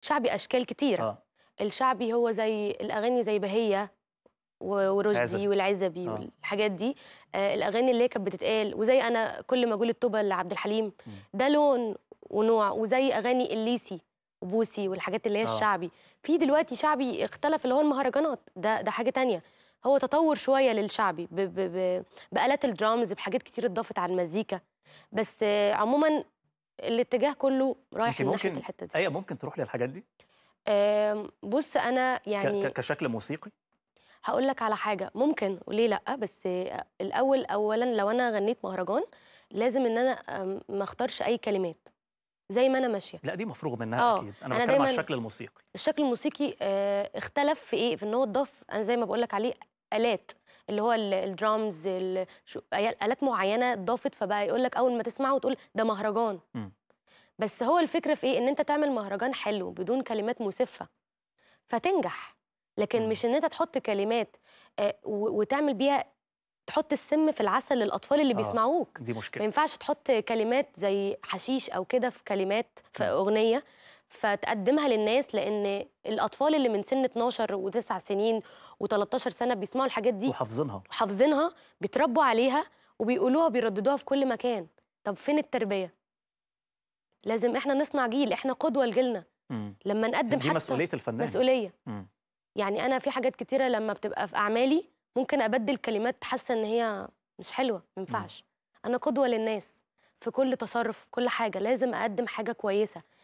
شعبي اشكال كتيره آه. الشعبي هو زي الاغاني زي بهيه ورشدي والعزبي آه. والحاجات دي آه الاغاني اللي هي كانت بتتقال وزي انا كل ما اقول التوبه لعبد الحليم ده لون ونوع وزي اغاني الليسي وبوسي والحاجات اللي هي آه. الشعبي في دلوقتي شعبي اختلف اللي هو المهرجانات ده ده حاجه تانية هو تطور شويه للشعبي بآلات الدرامز بحاجات كتير اتضافت على المزيكا بس آه، عموما الاتجاه كله رايح في ناحيه الحته دي ايوه ممكن تروح للحاجات دي بص انا يعني كشكل موسيقي هقول لك على حاجه ممكن وليه لا بس الاول اولا لو انا غنيت مهرجان لازم ان انا ما اختارش اي كلمات زي ما انا ماشيه لا دي مفروغ منها أوه. اكيد انا, أنا بتكلم على الشكل الموسيقي الشكل الموسيقي آه اختلف في ايه في ان هو اتضاف انا زي ما بقول لك عليه الات اللي هو الدرامز الات معينه اتضافت فبقى يقول لك اول ما تسمعه وتقول ده مهرجان م. بس هو الفكره في ايه ان انت تعمل مهرجان حلو بدون كلمات مسفه فتنجح لكن مش ان انت تحط كلمات آه، وتعمل بيها تحط السم في العسل للاطفال اللي آه بيسمعوك دي مشكله ما ينفعش تحط كلمات زي حشيش او كده في كلمات في اغنيه فتقدمها للناس لان الاطفال اللي من سن 12 و9 سنين و13 سنه بيسمعوا الحاجات دي وحافظينها وحافظينها بيتربوا عليها وبيقولوها بيرددوها في كل مكان طب فين التربيه لازم احنا نصنع جيل احنا قدوه لجيلنا لما نقدم دي حتى مسؤوليه الفنان مسؤوليه مم. يعني انا في حاجات كتيره لما بتبقى في اعمالي ممكن ابدل كلمات حاسه ان هي مش حلوه ما ينفعش انا قدوه للناس في كل تصرف في كل حاجه لازم اقدم حاجه كويسه